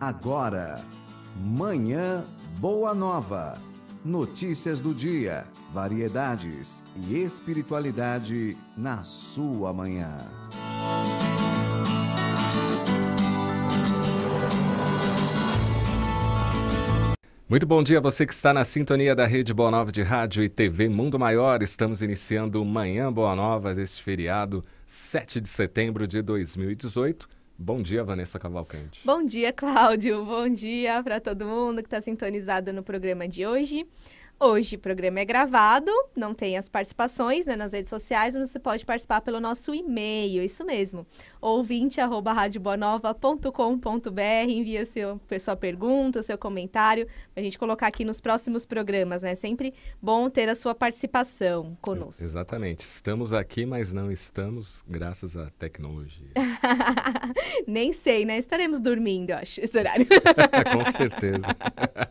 agora. Manhã Boa Nova. Notícias do dia, variedades e espiritualidade na sua manhã. Muito bom dia a você que está na sintonia da Rede Boa Nova de Rádio e TV Mundo Maior. Estamos iniciando Manhã Boa Nova deste feriado, 7 de setembro de 2018. Bom dia, Vanessa Cavalcante. Bom dia, Cláudio. Bom dia para todo mundo que está sintonizado no programa de hoje. Hoje o programa é gravado, não tem as participações né, nas redes sociais, mas você pode participar pelo nosso e-mail, isso mesmo. Ouvinte@radiobonova.com.br envia seu, sua pergunta, seu comentário, para a gente colocar aqui nos próximos programas, né? Sempre bom ter a sua participação conosco. Exatamente. Estamos aqui, mas não estamos graças à tecnologia. Nem sei, né? Estaremos dormindo, acho, esse horário. Com certeza.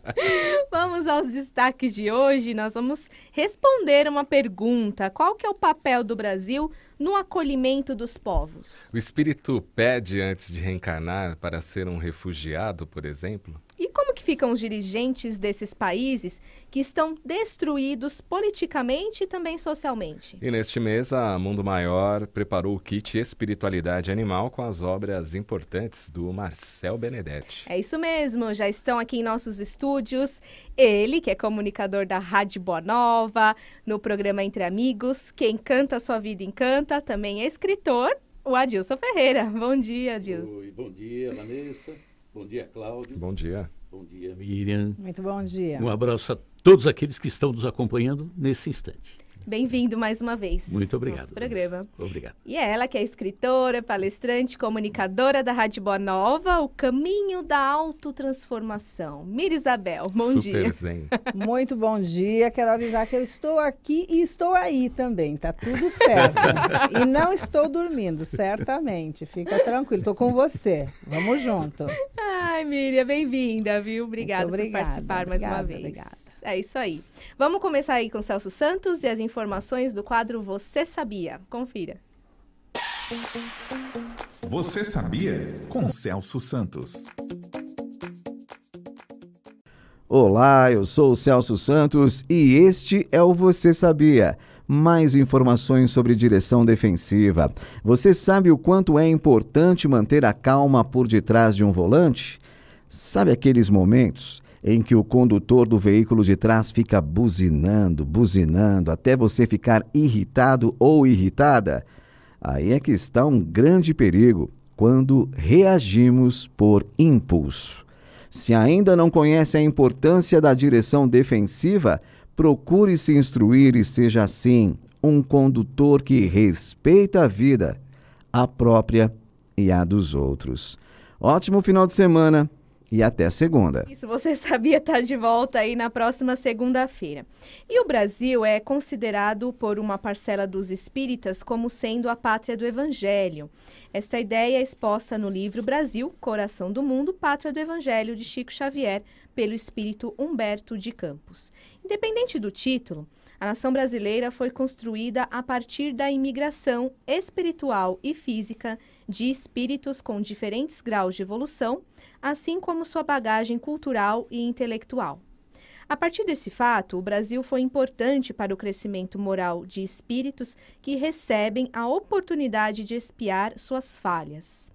Vamos aos destaques de hoje hoje nós vamos responder uma pergunta. Qual que é o papel do Brasil no acolhimento dos povos? O espírito pede antes de reencarnar para ser um refugiado, por exemplo? E como que ficam os dirigentes desses países que estão destruídos politicamente e também socialmente? E neste mês, a Mundo Maior preparou o kit Espiritualidade Animal com as obras importantes do Marcel Benedetti. É isso mesmo, já estão aqui em nossos estúdios ele, que é comunicador da Rádio Boa Nova, no programa Entre Amigos, quem canta sua vida encanta, também é escritor, o Adilson Ferreira. Bom dia, Adilson. Oi, bom dia, Vanessa. Bom dia, Cláudio. Bom dia. Bom dia, Miriam. Muito bom dia. Um abraço a todos aqueles que estão nos acompanhando nesse instante. Bem-vindo mais uma vez. Muito obrigado. Nosso programa. Obrigado. E é ela que é escritora, palestrante, comunicadora da Rádio Boa Nova, O Caminho da Autotransformação. Mira Isabel, bom Super dia. Zen. Muito bom dia. Quero avisar que eu estou aqui e estou aí também. Tá tudo certo. e não estou dormindo, certamente. Fica tranquilo, estou com você. Vamos junto. Ai, Miriam, bem-vinda, viu? Obrigada por participar obrigada, mais uma vez. Obrigada. É isso aí. Vamos começar aí com Celso Santos e as informações do quadro Você Sabia. Confira. Você sabia? Com Celso Santos. Olá, eu sou o Celso Santos e este é o Você Sabia. Mais informações sobre direção defensiva. Você sabe o quanto é importante manter a calma por detrás de um volante? Sabe aqueles momentos em que o condutor do veículo de trás fica buzinando, buzinando, até você ficar irritado ou irritada, aí é que está um grande perigo quando reagimos por impulso. Se ainda não conhece a importância da direção defensiva, procure se instruir e seja assim um condutor que respeita a vida, a própria e a dos outros. Ótimo final de semana e até segunda. Isso você sabia estar tá de volta aí na próxima segunda-feira. E o Brasil é considerado por uma parcela dos espíritas como sendo a pátria do evangelho. Esta ideia é exposta no livro Brasil, Coração do Mundo, Pátria do Evangelho de Chico Xavier, pelo espírito Humberto de Campos. Independente do título, a nação brasileira foi construída a partir da imigração espiritual e física de espíritos com diferentes graus de evolução, assim como sua bagagem cultural e intelectual. A partir desse fato, o Brasil foi importante para o crescimento moral de espíritos que recebem a oportunidade de espiar suas falhas.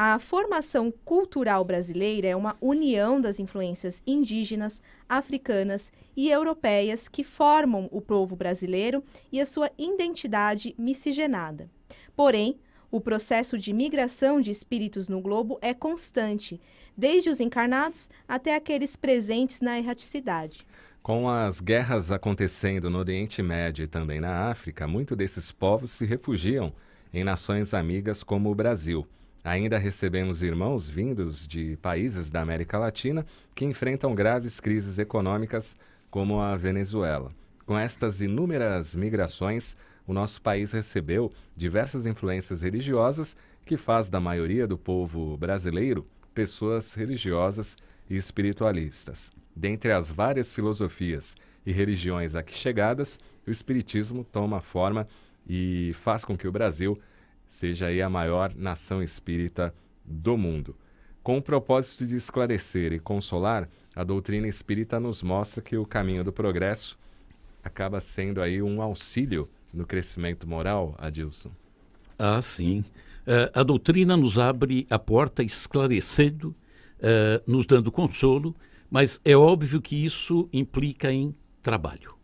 A formação cultural brasileira é uma união das influências indígenas, africanas e europeias que formam o povo brasileiro e a sua identidade miscigenada. Porém, o processo de migração de espíritos no globo é constante, desde os encarnados até aqueles presentes na erraticidade. Com as guerras acontecendo no Oriente Médio e também na África, muitos desses povos se refugiam em nações amigas como o Brasil. Ainda recebemos irmãos vindos de países da América Latina que enfrentam graves crises econômicas, como a Venezuela. Com estas inúmeras migrações, o nosso país recebeu diversas influências religiosas que faz da maioria do povo brasileiro pessoas religiosas e espiritualistas. Dentre as várias filosofias e religiões aqui chegadas, o espiritismo toma forma e faz com que o Brasil seja aí a maior nação espírita do mundo. Com o propósito de esclarecer e consolar, a doutrina espírita nos mostra que o caminho do progresso acaba sendo aí um auxílio no crescimento moral, Adilson. Ah, sim. Uh, a doutrina nos abre a porta esclarecendo, uh, nos dando consolo, mas é óbvio que isso implica em trabalho,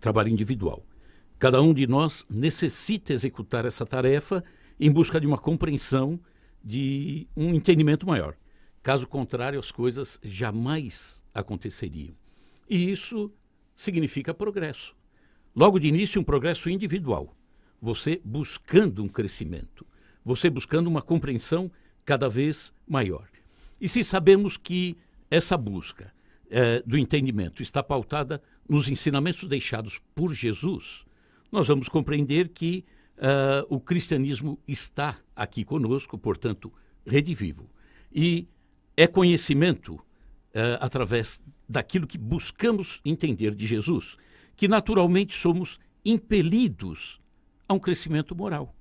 trabalho individual. Cada um de nós necessita executar essa tarefa em busca de uma compreensão, de um entendimento maior. Caso contrário, as coisas jamais aconteceriam. E isso significa progresso. Logo de início, um progresso individual. Você buscando um crescimento, você buscando uma compreensão cada vez maior. E se sabemos que essa busca eh, do entendimento está pautada nos ensinamentos deixados por Jesus, nós vamos compreender que Uh, o cristianismo está aqui conosco, portanto, redivivo. E é conhecimento uh, através daquilo que buscamos entender de Jesus, que naturalmente somos impelidos a um crescimento moral.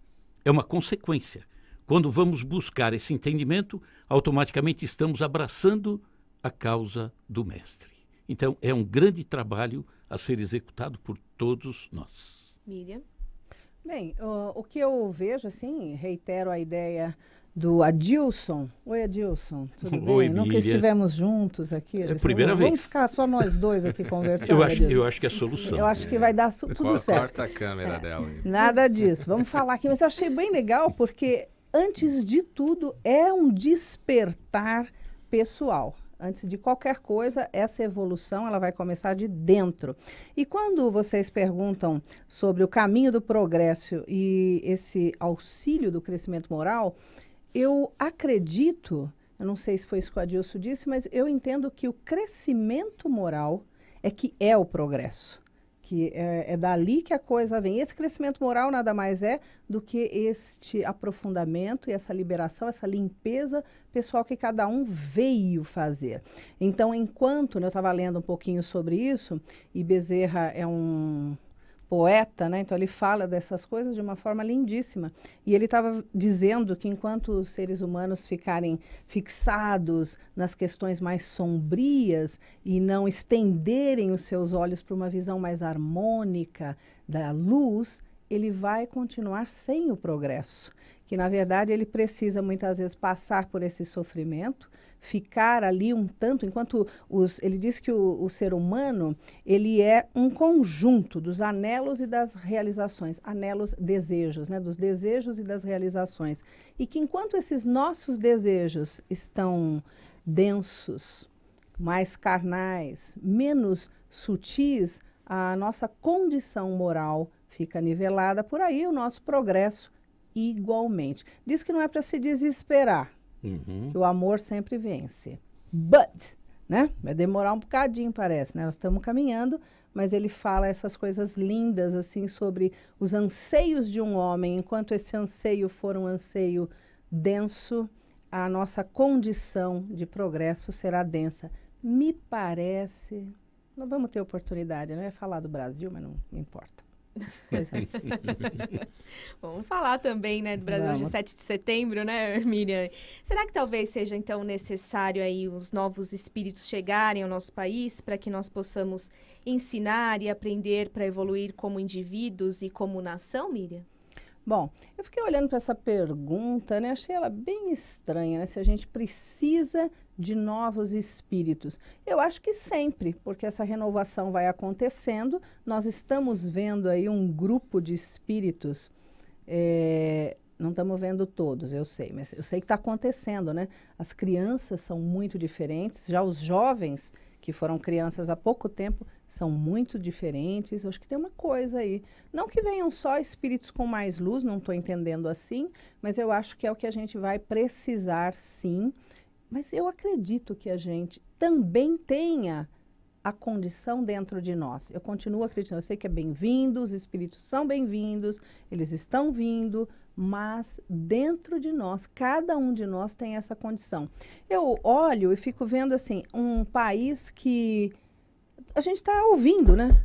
É uma consequência. Quando vamos buscar esse entendimento, automaticamente estamos abraçando a causa do Mestre. Então, é um grande trabalho a ser executado por todos nós. Miriam? Bem, o, o que eu vejo, assim, reitero a ideia do Adilson. Oi, Adilson. Tudo bem? Nunca estivemos juntos aqui. É a primeira vez. Vamos ficar só nós dois aqui conversando. eu, né, acho, eu acho que é a solução. Eu acho que vai dar tudo certo. Corta a câmera é, dela. Aí. Nada disso. Vamos falar aqui. Mas eu achei bem legal porque, antes de tudo, é um despertar pessoal antes de qualquer coisa, essa evolução ela vai começar de dentro. E quando vocês perguntam sobre o caminho do progresso e esse auxílio do crescimento moral, eu acredito, eu não sei se foi isso que o Adilson disse, mas eu entendo que o crescimento moral é que é o progresso que é, é dali que a coisa vem. Esse crescimento moral nada mais é do que este aprofundamento e essa liberação, essa limpeza pessoal que cada um veio fazer. Então, enquanto né, eu estava lendo um pouquinho sobre isso, e Bezerra é um poeta, né? Então ele fala dessas coisas de uma forma lindíssima. E ele estava dizendo que enquanto os seres humanos ficarem fixados nas questões mais sombrias e não estenderem os seus olhos para uma visão mais harmônica da luz, ele vai continuar sem o progresso, que na verdade ele precisa muitas vezes passar por esse sofrimento, ficar ali um tanto, enquanto os, ele diz que o, o ser humano ele é um conjunto dos anelos e das realizações, anelos, desejos, né, dos desejos e das realizações, e que enquanto esses nossos desejos estão densos, mais carnais, menos sutis, a nossa condição moral fica nivelada por aí o nosso progresso igualmente. Diz que não é para se desesperar, uhum. que o amor sempre vence. But, né? Vai demorar um bocadinho, parece, né? Nós estamos caminhando, mas ele fala essas coisas lindas, assim, sobre os anseios de um homem, enquanto esse anseio for um anseio denso, a nossa condição de progresso será densa. Me parece. Não vamos ter oportunidade, não é falar do Brasil, mas não importa. É. Vamos falar também, né, do Brasil de 7 de setembro, né, Miriam? Será que talvez seja então necessário aí os novos espíritos chegarem ao nosso país para que nós possamos ensinar e aprender para evoluir como indivíduos e como nação, Miriam? Bom, eu fiquei olhando para essa pergunta, né? Achei ela bem estranha, né? Se a gente precisa de novos espíritos? Eu acho que sempre, porque essa renovação vai acontecendo. Nós estamos vendo aí um grupo de espíritos. É, não estamos vendo todos, eu sei, mas eu sei que está acontecendo, né? As crianças são muito diferentes, já os jovens que foram crianças há pouco tempo são muito diferentes. Eu acho que tem uma coisa aí. Não que venham só espíritos com mais luz, não estou entendendo assim, mas eu acho que é o que a gente vai precisar sim mas eu acredito que a gente também tenha a condição dentro de nós. Eu continuo acreditando, eu sei que é bem-vindo, os espíritos são bem-vindos, eles estão vindo, mas dentro de nós, cada um de nós tem essa condição. Eu olho e fico vendo assim, um país que a gente está ouvindo, né?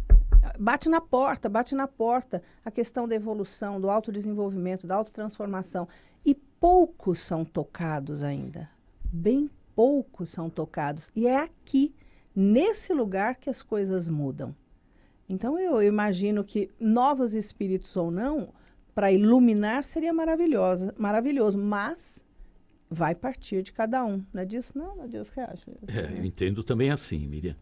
Bate na porta, bate na porta a questão da evolução, do autodesenvolvimento, da autotransformação. E poucos são tocados ainda bem poucos são tocados. E é aqui, nesse lugar, que as coisas mudam. Então eu imagino que novos espíritos ou não, para iluminar seria maravilhosa, maravilhoso, mas vai partir de cada um. Não é disso? Não, não é disso que acha. É, eu entendo também assim, Miriam.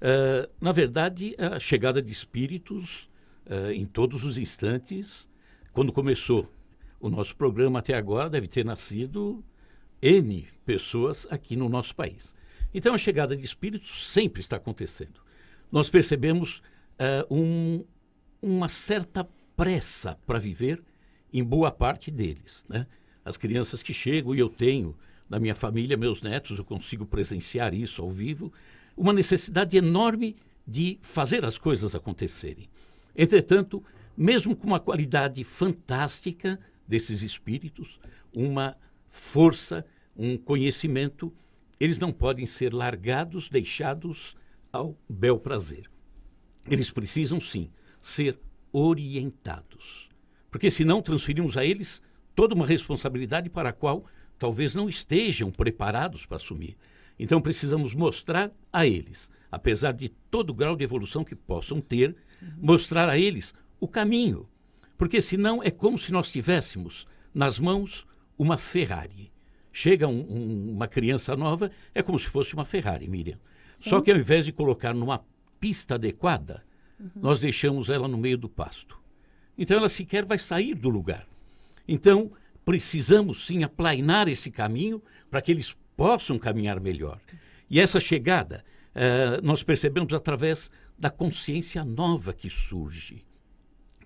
Uh, na verdade, a chegada de espíritos uh, em todos os instantes, quando começou o nosso programa até agora, deve ter nascido N pessoas aqui no nosso país. Então, a chegada de espíritos sempre está acontecendo. Nós percebemos uh, um, uma certa pressa para viver em boa parte deles. Né? As crianças que chegam, e eu tenho na minha família, meus netos, eu consigo presenciar isso ao vivo, uma necessidade enorme de fazer as coisas acontecerem. Entretanto, mesmo com uma qualidade fantástica desses espíritos, uma força, um conhecimento, eles não podem ser largados, deixados ao bel prazer. Eles precisam, sim, ser orientados. Porque se não transferimos a eles toda uma responsabilidade para a qual talvez não estejam preparados para assumir. Então precisamos mostrar a eles, apesar de todo o grau de evolução que possam ter, uhum. mostrar a eles o caminho. Porque senão é como se nós tivéssemos nas mãos uma Ferrari. Chega um, um, uma criança nova, é como se fosse uma Ferrari, Miriam. Sim. Só que ao invés de colocar numa pista adequada, uhum. nós deixamos ela no meio do pasto. Então ela sequer vai sair do lugar. Então precisamos sim aplainar esse caminho para que eles possam caminhar melhor. E essa chegada uh, nós percebemos através da consciência nova que surge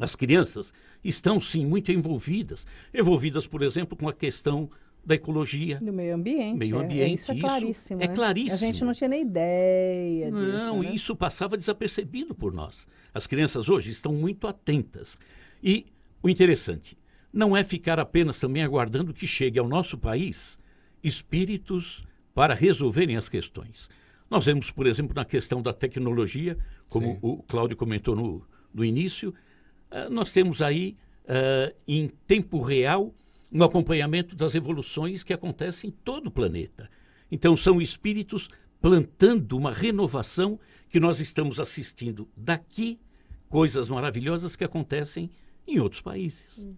as crianças estão sim muito envolvidas, envolvidas, por exemplo, com a questão da ecologia. Do meio ambiente. Meio ambiente. É, isso é claríssimo. É né? É claríssimo. A gente não tinha nem ideia não, disso. Não, né? isso passava desapercebido por nós. As crianças hoje estão muito atentas. E o interessante não é ficar apenas também aguardando que chegue ao nosso país espíritos para resolverem as questões. Nós vemos, por exemplo, na questão da tecnologia, como Sim. o Cláudio comentou no, no início, ah, nós temos aí, ah, em tempo real, um acompanhamento das evoluções que acontecem em todo o planeta. Então, são espíritos plantando uma renovação que nós estamos assistindo daqui, coisas maravilhosas que acontecem em outros países. Uhum.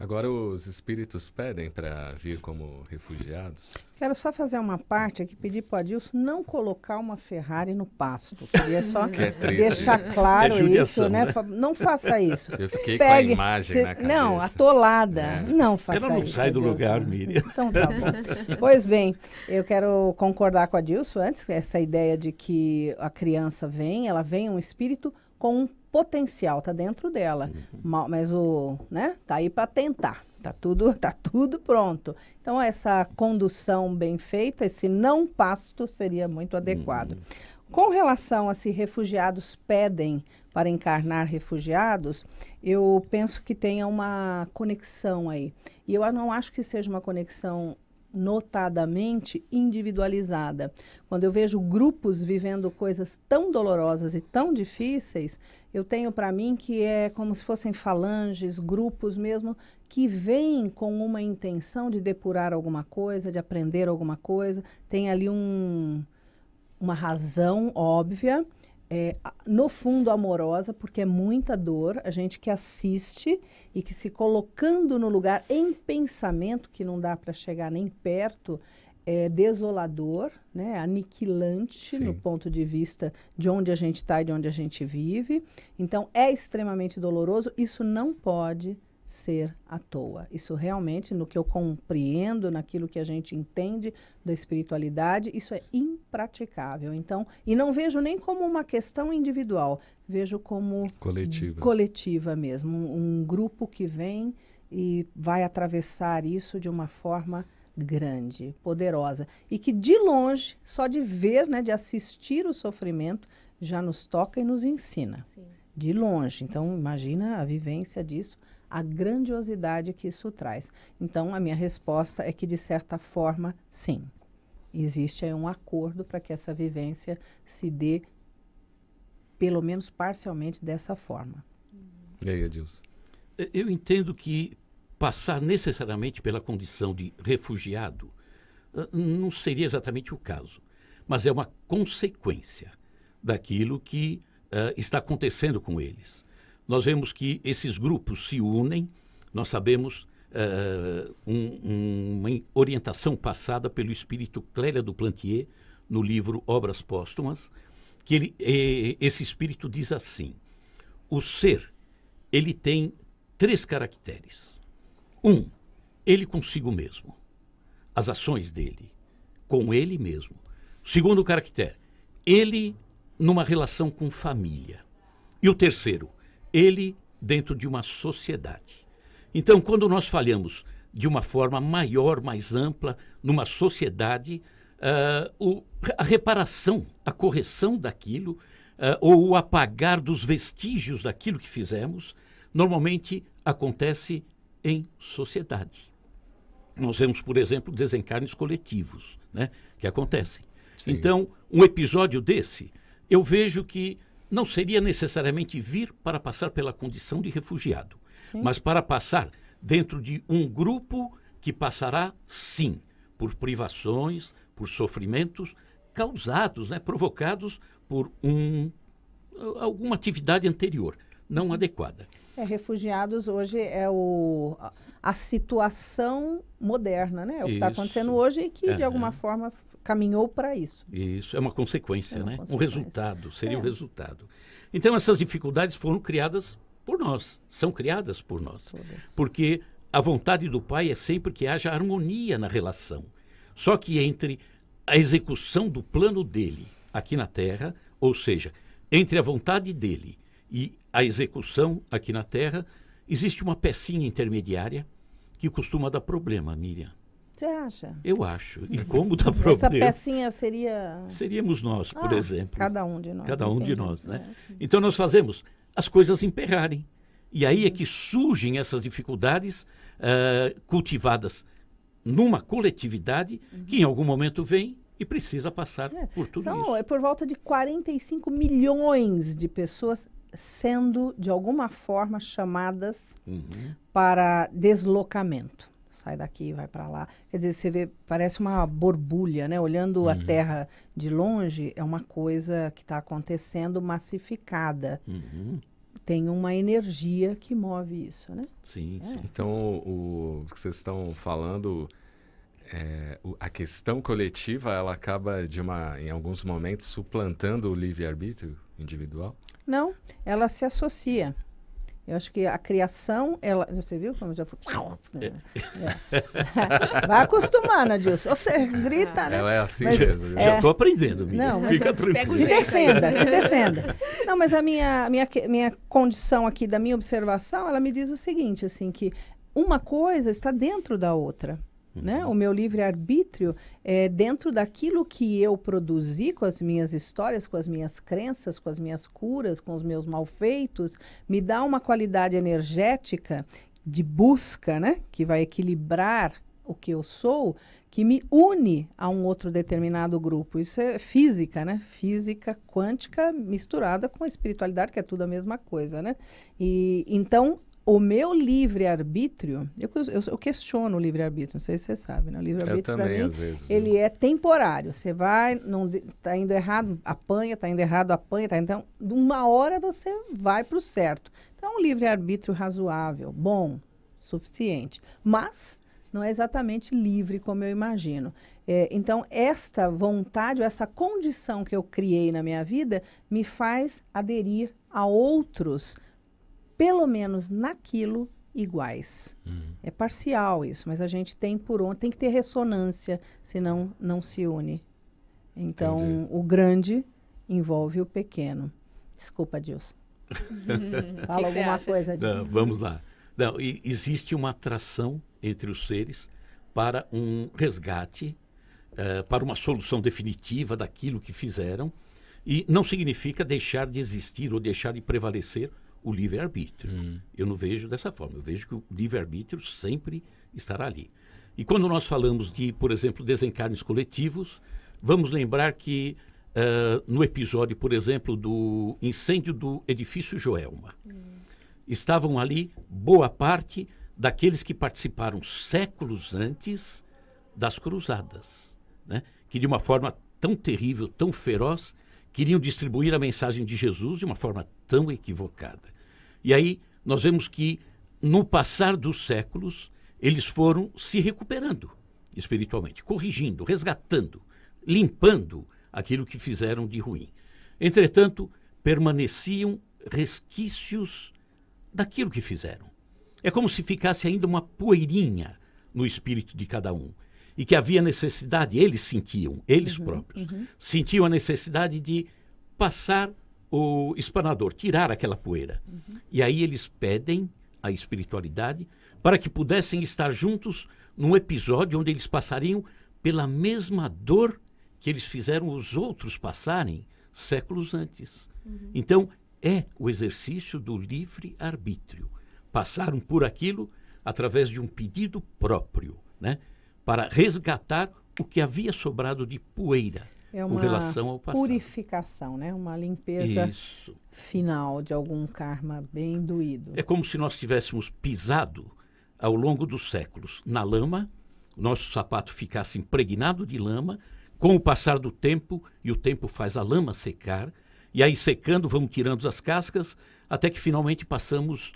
Agora os espíritos pedem para vir como refugiados? Quero só fazer uma parte aqui, pedir para o Adilson não colocar uma Ferrari no pasto. Queria é só que é né? deixar é claro é isso, né? né? Não faça isso. Eu fiquei Pegue, com a imagem na cabeça. Não, atolada. É. Não faça isso. Ela não isso, sai do Deus lugar, Deus. Miriam. Então tá bom. pois bem, eu quero concordar com a Adilson antes, essa ideia de que a criança vem, ela vem um espírito com um potencial, está dentro dela. Uhum. Mas o, né? Tá aí para tentar. Tá tudo, tá tudo pronto. Então essa condução bem feita, esse não pasto seria muito adequado. Uhum. Com relação a se refugiados pedem para encarnar refugiados, eu penso que tenha uma conexão aí. E eu não acho que seja uma conexão notadamente individualizada. Quando eu vejo grupos vivendo coisas tão dolorosas e tão difíceis, eu tenho para mim que é como se fossem falanges, grupos mesmo que vêm com uma intenção de depurar alguma coisa, de aprender alguma coisa, tem ali um uma razão óbvia é, no fundo amorosa, porque é muita dor, a gente que assiste e que se colocando no lugar em pensamento, que não dá para chegar nem perto, é desolador, né, aniquilante Sim. no ponto de vista de onde a gente está e de onde a gente vive. Então, é extremamente doloroso. Isso não pode ser à toa. Isso realmente, no que eu compreendo, naquilo que a gente entende da espiritualidade, isso é impraticável. Então, e não vejo nem como uma questão individual, vejo como coletiva, coletiva mesmo, um, um grupo que vem e vai atravessar isso de uma forma grande, poderosa e que de longe, só de ver, né, de assistir o sofrimento, já nos toca e nos ensina. Sim. De longe. Então, imagina a vivência disso a grandiosidade que isso traz. Então, a minha resposta é que, de certa forma, sim. Existe aí um acordo para que essa vivência se dê, pelo menos parcialmente, dessa forma. E aí, Adilson? É, eu entendo que passar necessariamente pela condição de refugiado ah, não seria exatamente o caso, mas é uma consequência daquilo que uh, está acontecendo com eles nós vemos que esses grupos se unem, nós sabemos uh, um, uma orientação passada pelo espírito Cléria do Plantier no livro Obras Póstumas, que ele, esse espírito diz assim: o ser ele tem três caracteres. Um, ele consigo mesmo, as ações dele, com ele mesmo. Segundo caractere, ele numa relação com família. E o terceiro, ele dentro de uma sociedade. Então, quando nós falhamos de uma forma maior, mais ampla, numa sociedade, uh, o, a reparação, a correção daquilo, uh, ou o apagar dos vestígios daquilo que fizemos, normalmente acontece em sociedade. Nós vemos, por exemplo, desencarnes coletivos, né, que acontecem. Sim. Então, um episódio desse, eu vejo que não seria necessariamente vir para passar pela condição de refugiado, sim. mas para passar dentro de um grupo que passará, sim, por privações, por sofrimentos causados, né, provocados por um, alguma atividade anterior não uhum. adequada. É, refugiados hoje é o, a situação moderna, né? É o que está acontecendo hoje e que, é, de alguma é. forma, caminhou para isso. Isso é uma consequência, é uma né? Consequência. Um resultado, seria o é. um resultado. Então essas dificuldades foram criadas por nós, são criadas por nós. Todas. Porque a vontade do pai é sempre que haja harmonia na relação. Só que entre a execução do plano dele aqui na terra, ou seja, entre a vontade dele e a execução aqui na terra, existe uma pecinha intermediária que costuma dar problema, Miriam. Você acha? Eu acho. E como está problema? Essa pecinha seria. Seríamos nós, por ah, exemplo. Cada um de nós. Cada um entendi. de nós, né? É. Então nós fazemos as coisas emperrarem. E aí é que surgem essas dificuldades uh, cultivadas numa coletividade uhum. que em uhum. algum momento vem e precisa passar é. por tudo São, isso. É por volta de 45 milhões de pessoas sendo, de alguma forma, chamadas uhum. para deslocamento sai daqui, vai para lá. Quer dizer, você vê, parece uma borbulha, né? Olhando uhum. a Terra de longe, é uma coisa que está acontecendo massificada. Uhum. Tem uma energia que move isso, né? Sim. É. sim. Então, o, o que vocês estão falando, é, o, a questão coletiva, ela acaba, de uma, em alguns momentos, suplantando o livre-arbítrio individual? Não, ela se associa. Eu acho que a criação, ela. Você viu como já foi. É. é. Vai acostumando, Adilson. Você grita, né? Ela é assim, mas, Jesus. É... Já estou aprendendo, minha. Não, Fica é, tranquilo. Se defenda, se defenda. Não, mas a minha, minha, minha condição aqui, da minha observação, ela me diz o seguinte, assim, que uma coisa está dentro da outra. Né? Uhum. O meu livre-arbítrio é dentro daquilo que eu produzi com as minhas histórias, com as minhas crenças, com as minhas curas, com os meus malfeitos, me dá uma qualidade energética de busca, né? Que vai equilibrar o que eu sou, que me une a um outro determinado grupo. Isso é física, né? Física quântica misturada com espiritualidade, que é tudo a mesma coisa, né? E então o meu livre-arbítrio, eu, eu, eu, questiono o livre-arbítrio, não sei se você sabe, né? O livre-arbítrio, para mim, vezes, ele é temporário. Você vai, não tá indo errado, apanha, tá indo errado, apanha, tá Então, de uma hora você vai para o certo. Então, é um livre-arbítrio razoável, bom, suficiente. Mas não é exatamente livre como eu imagino. É, então, esta vontade, essa condição que eu criei na minha vida, me faz aderir a outros pelo menos naquilo, iguais. Uhum. É parcial isso, mas a gente tem por onde, tem que ter ressonância, senão não se une. Então, Entendi. o grande envolve o pequeno. Desculpa, Dilson. Uhum. Fala que alguma coisa, Dilson. Não, vamos lá. Não, existe uma atração entre os seres para um resgate, uh, para uma solução definitiva daquilo que fizeram. E não significa deixar de existir ou deixar de prevalecer o livre-arbítrio. Eu não vejo dessa forma. Eu vejo que o livre-arbítrio sempre estará ali. E quando nós falamos de, por exemplo, desencarnes coletivos, vamos lembrar que uh, no episódio, por exemplo, do incêndio do edifício Joelma, estavam ali boa parte daqueles que participaram séculos antes das cruzadas, né? que de uma forma tão terrível, tão feroz, queriam distribuir a mensagem de Jesus de uma forma tão equivocada. E aí nós vemos que, no passar dos séculos, eles foram se recuperando espiritualmente, corrigindo, resgatando, limpando aquilo que fizeram de ruim. Entretanto, permaneciam resquícios daquilo que fizeram. É como se ficasse ainda uma poeirinha no espírito de cada um e que havia necessidade, eles sentiam, eles uhum, próprios, uhum. sentiam a necessidade de passar o espanador, tirar aquela poeira. Uhum. E aí eles pedem a espiritualidade para que pudessem estar juntos num episódio onde eles passariam pela mesma dor que eles fizeram os outros passarem séculos antes. Uhum. Então, é o exercício do livre arbítrio. Passaram por aquilo através de um pedido próprio, né? para resgatar o que havia sobrado de poeira é uma com relação ao passado. purificação, né? Uma limpeza Isso. final de algum karma bem doído. É como se nós tivéssemos pisado ao longo dos séculos na lama, o nosso sapato ficasse impregnado de lama, com o passar do tempo, e o tempo faz a lama secar, e aí secando vamos tirando as cascas, até que finalmente passamos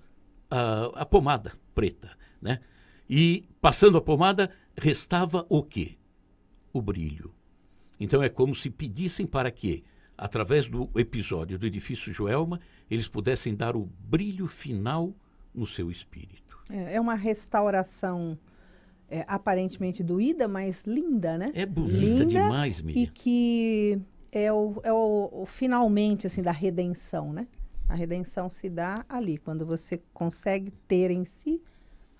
a, ah, a pomada preta, né? E passando a pomada, restava o quê? O brilho. Então é como se pedissem para que, através do episódio do edifício Joelma, eles pudessem dar o brilho final no seu espírito. É, é, uma restauração é, aparentemente doída, mas linda, né? É bonita linda demais, Miriam. E que é o, é o, o finalmente assim da redenção, né? A redenção se dá ali, quando você consegue ter em si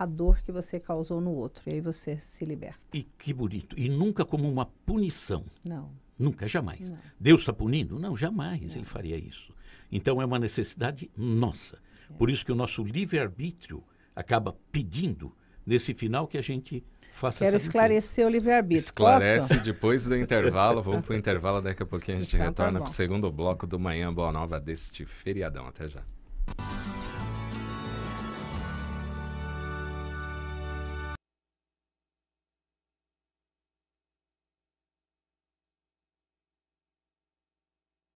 a dor que você causou no outro. E aí você se liberta. E que bonito. E nunca como uma punição. Não. Nunca, jamais. Não. Deus está punindo? Não, jamais não. ele faria isso. Então é uma necessidade nossa. É. Por isso que o nosso livre-arbítrio acaba pedindo nesse final que a gente faça Quero esclarecer o livre-arbítrio. Esclarece Posso? depois do intervalo. Vamos para o intervalo, daqui a pouquinho a gente então, tá retorna tá para o segundo bloco do Manhã Boa Nova deste feriadão. Até já.